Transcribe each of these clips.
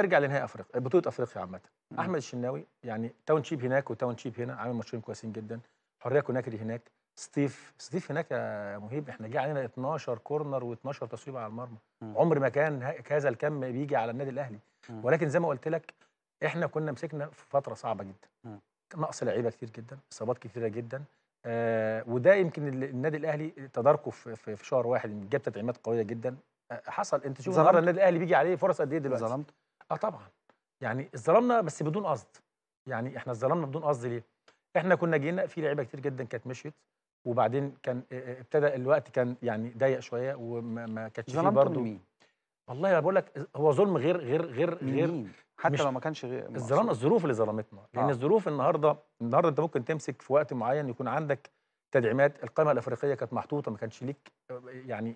ارجع لنهائي افريقيا بطوله افريقيا عامه احمد الشناوي يعني تاون شيب هناك وتاون شيب هنا عامل ماتشين كويسين جدا حريه كوناكري هناك ستيف ستيف هناك يا مهيب احنا جه علينا 12 كورنر و12 تصويبه على المرمى عمر ما كان هذا الكم بيجي على النادي الاهلي ولكن زي ما قلت لك احنا كنا مسكنا في فتره صعبه جدا نقص لعيبه كتير جدا اصابات كتيره جدا آه وده يمكن النادي الاهلي تداركه في, في, في شهر واحد جاب تدعيمات قويه جدا آه، حصل انت شوف النهارده النادي الاهلي بيجي عليه فرص قد ايه دلوقتي ظلمت اه طبعا يعني اتظلمنا بس بدون قصد يعني احنا اتظلمنا بدون قصد ليه احنا كنا جينا في لعيبه كتير جدا كانت مشيت وبعدين كان آه، آه، ابتدى الوقت كان يعني ضيق شويه وما كانتش فيه برضه مين والله انا بقول لك هو ظلم غير غير غير غير حتى لو ما كانش غير الظلم الظروف اللي ظلمتنا آه. لان آه. الظروف النهارده النهارده انت ممكن تمسك في وقت معين يكون عندك تدعيمات القائمه الافريقيه كانت محطوطه ما كانش ليك يعني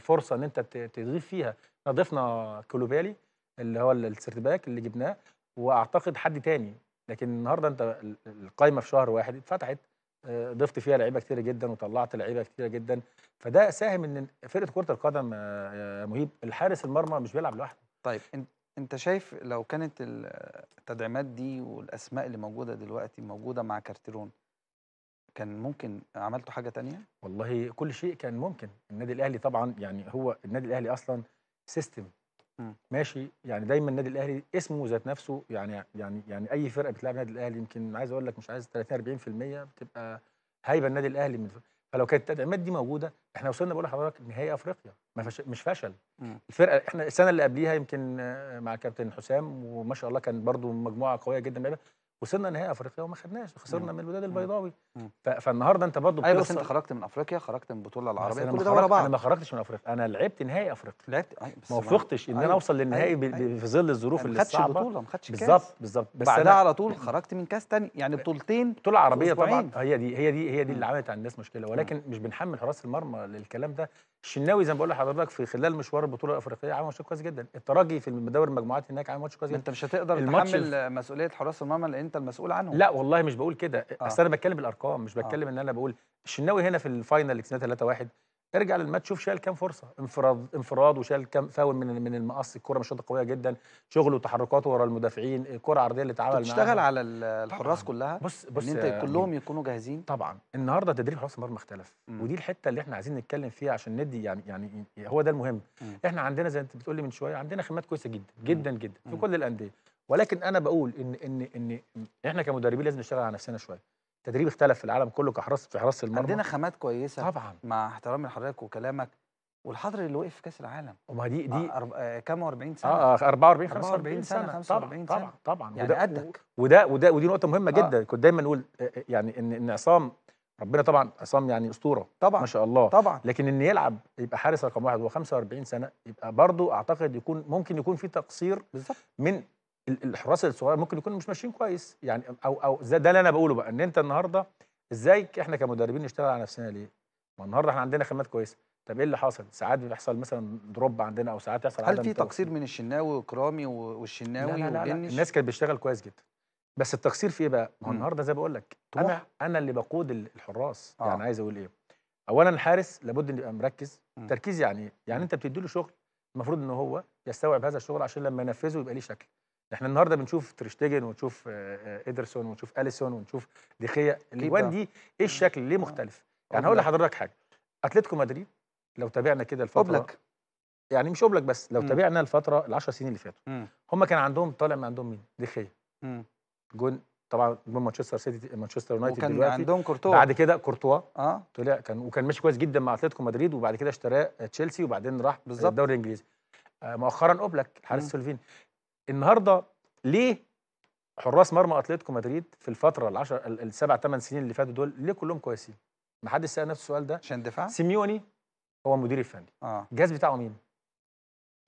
فرصه ان انت تضيف فيها احنا ضفنا كلوبالي اللي هو السيرتباك اللي جبناه واعتقد حد تاني لكن النهارده انت القايمه في شهر واحد اتفتحت آه، ضفت فيها لعيبه كتيره جدا وطلعت لعيبه كتيره جدا فده ساهم ان فرقه كره القدم يا آه، آه، مهيب الحارس المرمى مش بيلعب لوحده طيب انت شايف لو كانت التدعيمات دي والاسماء اللي موجوده دلوقتي موجوده مع كارتيرون كان ممكن عملتوا حاجه تانية؟ والله كل شيء كان ممكن النادي الاهلي طبعا يعني هو النادي الاهلي اصلا سيستم ماشي يعني دايما النادي الاهلي اسمه ذات نفسه يعني يعني يعني اي فرقه بتلعب النادي الاهلي يمكن عايز اقول لك مش عايز 30 40% بتبقى هايبه النادي الاهلي من فلو كانت التدعيمات دي موجوده احنا وصلنا بقول لحضرتك نهائي افريقيا ما فش... مش فشل م. الفرقه احنا السنه اللي قبليها يمكن آه، مع كابتن حسام وما شاء الله كان برده مجموعه قويه جدا وصلنا نهائي افريقيا وما خدناش وخسرنا من الوداد البيضاوي فالنهارده انت برضه ايوه بس انت خرجت من افريقيا خرجت من البطوله العربيه كل ده ورا بعض انا ما خرجتش من افريقيا انا لعبت نهائي افريقيا لعبت ما وفقتش ان انا أيوة، اوصل للنهائي في أيوة، أيوة. ظل الظروف يعني اللي صعبه ما خدتش بطوله ما خدتش كاس بالظبط بالظبط بس بعدها على طول خرجت من كاس تاني يعني بطولتين بطوله عربيه طبعا هي دي هي دي هي دي اللي عملت على الناس مشكله ولكن مش بنحمل حراس المرمى للكلام ده الشناوي زي ما بقول لحضرتك في خلال مشوار البطوله الافريقيه عمل ماتش كويس جدا الترجي في دوري المجموعات هناك عمل ماتش كويس جدا انت مش هتقدر تحمل مسؤوليه حراس المرمى لان انت المسؤول عنه لا والله مش بقول كده آه. اصل انا بتكلم بالارقام مش آه. بتكلم آه. ان انا بقول الشناوي هنا في الفاينل 3 1 ارجع للماتش شوف شال كام فرصه انفراد انفراد وشال كام فاول من من المقص الكره مش قويه جدا شغله وتحركاته ورا المدافعين الكره العرضيه اللي اتعامل معاها تشتغل على الحراس كلها بص بص ان انت آه، كلهم يكونوا جاهزين طبعا النهارده تدريب حراس المرمى اختلف م. ودي الحته اللي احنا عايزين نتكلم فيها عشان ندي يعني يعني هو ده المهم م. احنا عندنا زي انت بتقولي من شويه عندنا خدمات كويسه جدا جدا جدا في كل الانديه ولكن انا بقول ان ان ان احنا كمدربين لازم نشتغل على نفسنا شويه التدريب اختلف في العالم كله كحراسه في حراسه المرمى عندنا خامات كويسه طبعا مع احترامي لحضرتك وكلامك والحضر اللي وقف في كاس العالم وما دي دي آه أرب... كام و40 سنه اه 44 آه، 45 سنه, سنة 45 طبعا سنه طبعا طبعا يعني وده قدك وده وده ودي نقطه مهمه آه. جدا كنت دايما نقول آه، آه، يعني ان ان عصام ربنا طبعا عصام يعني اسطوره طبعا ما شاء الله طبعا لكن ان يلعب يبقى حارس رقم واحد وهو 45 سنه يبقى برضه اعتقد يكون ممكن يكون في تقصير بالظبط من الحراس الصغير ممكن يكونوا مش ماشيين كويس يعني او او ده اللي انا بقوله بقى ان انت النهارده ازاي احنا كمدربين نشتغل على نفسنا ليه؟ ما النهارده احنا عندنا خدمات كويسه طب ايه اللي حصل؟ ساعات بيحصل مثلا دروب عندنا او ساعات يحصل هل في تقصير من الشناوي وكرامي والشناوي لا لا, لا, لا, الناس كانت بتشتغل كويس جدا بس التقصير في ايه بقى؟ ما هو النهارده زي بقول لك انا انا اللي بقود الحراس آه. يعني عايز اقول ايه؟ اولا الحارس لابد ان يبقى مركز تركيز يعني ايه؟ يعني انت بتدي له شغل المفروض ان هو يستوعب هذا الشغل عشان لما ينفذه يبقى ليه شكل احنا النهارده بنشوف تريشتيجن ونشوف ادرسون آه، آه، ونشوف اليسون ونشوف ديخيا الاجوان آه. دي ايه الشكل ليه مختلف يعني هقول لحضرتك حاجه اتلتيكو مدريد لو تابعنا كده الفتره أوبلك. يعني مش اوبلك بس لو تابعنا الفتره ال 10 سنين اللي فاتوا هم كان عندهم طالع من عندهم مين ديخيا جون طبعا جون مانشستر سيتي مانشستر يونايتد دلوقتي عندهم كورتوا بعد كده كورتوا اه طلع كان وكان ماشي كويس جدا مع اتلتيكو مدريد وبعد كده اشتراه تشيلسي وبعدين راح بالظبط الدوري الانجليزي آه مؤخرا اوبلك حارس سولفين النهارده ليه حراس مرمى اتلتيكو مدريد في الفتره العشر السبع ثمان سنين اللي فاتوا دول ليه كلهم كويسين؟ ما حدش سال نفس السؤال ده عشان دفاع سيميوني هو المدير الفني اه الجهاز بتاعه مين؟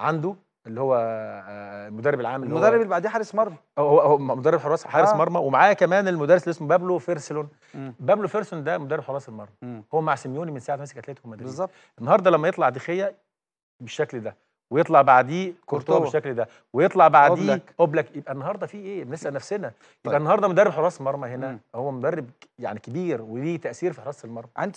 عنده اللي هو آه، المدرب العام اللي المدرب اللي بعديه حارس مرمى هو هو مدرب حراس آه. حارس آه. مرمى ومعاه كمان المدرس اللي اسمه بابلو فيرسلون م. بابلو فيرسلون ده مدرب حراس المرمى هو مع سيميوني من ساعه ماسك اتلتيكو مدريد بالظبط النهارده لما يطلع دخيه بالشكل ده ويطلع بعديه كورتوا بالشكل ده ويطلع بعديه أوبلك. اوبلك يبقى النهارده في ايه بنسال نفسنا يبقى طيب. النهارده مدرب حراس مرمى هنا مم. هو مدرب يعني كبير وليه تاثير في حراسه المرمى